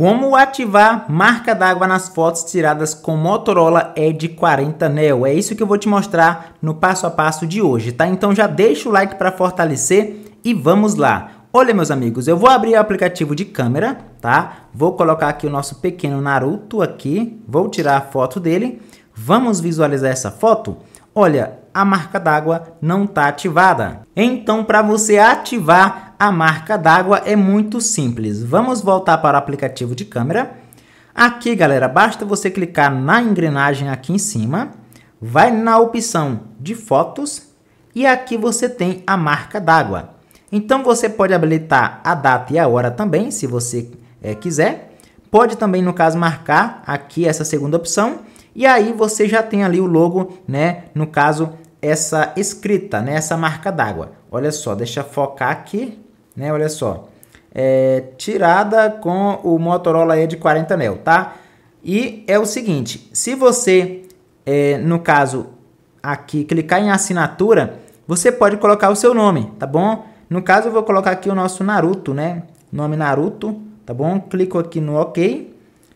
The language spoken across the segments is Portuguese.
Como ativar marca d'água nas fotos tiradas com Motorola Edge 40 Neo? É isso que eu vou te mostrar no passo a passo de hoje, tá? Então já deixa o like para fortalecer e vamos lá. Olha, meus amigos, eu vou abrir o aplicativo de câmera, tá? Vou colocar aqui o nosso pequeno Naruto aqui, vou tirar a foto dele. Vamos visualizar essa foto? Olha, a marca d'água não está ativada. Então, para você ativar a marca d'água é muito simples. Vamos voltar para o aplicativo de câmera. Aqui, galera, basta você clicar na engrenagem aqui em cima, vai na opção de fotos e aqui você tem a marca d'água. Então você pode habilitar a data e a hora também, se você é, quiser. Pode também, no caso, marcar aqui essa segunda opção. E aí você já tem ali o logo, né? No caso, essa escrita, né? Essa marca d'água. Olha só, deixa focar aqui né? Olha só. É, tirada com o Motorola E de 40 anel, tá? E é o seguinte, se você, é, no caso aqui, clicar em assinatura, você pode colocar o seu nome, tá bom? No caso, eu vou colocar aqui o nosso Naruto, né? Nome Naruto, tá bom? Clico aqui no OK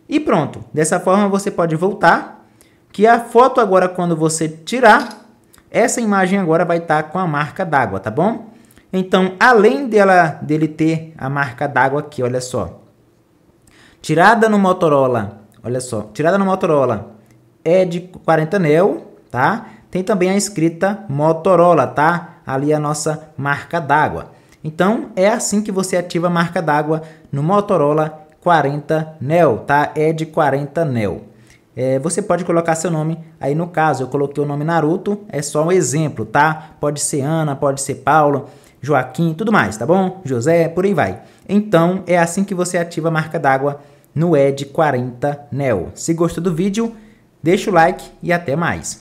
e pronto. Dessa forma, você pode voltar, que a foto agora, quando você tirar, essa imagem agora vai estar tá com a marca d'água, tá bom? Então, além dela, dele ter a marca d'água aqui, olha só. Tirada no Motorola, olha só. Tirada no Motorola é de 40 anel, tá? Tem também a escrita Motorola, tá? Ali a nossa marca d'água. Então, é assim que você ativa a marca d'água no Motorola 40 NEL, tá? É de 40 NEL. É, você pode colocar seu nome aí no caso. Eu coloquei o nome Naruto, é só um exemplo, tá? Pode ser Ana, pode ser Paulo. Joaquim, tudo mais, tá bom? José, por aí vai. Então, é assim que você ativa a marca d'água no ED40 Neo. Se gostou do vídeo, deixa o like e até mais.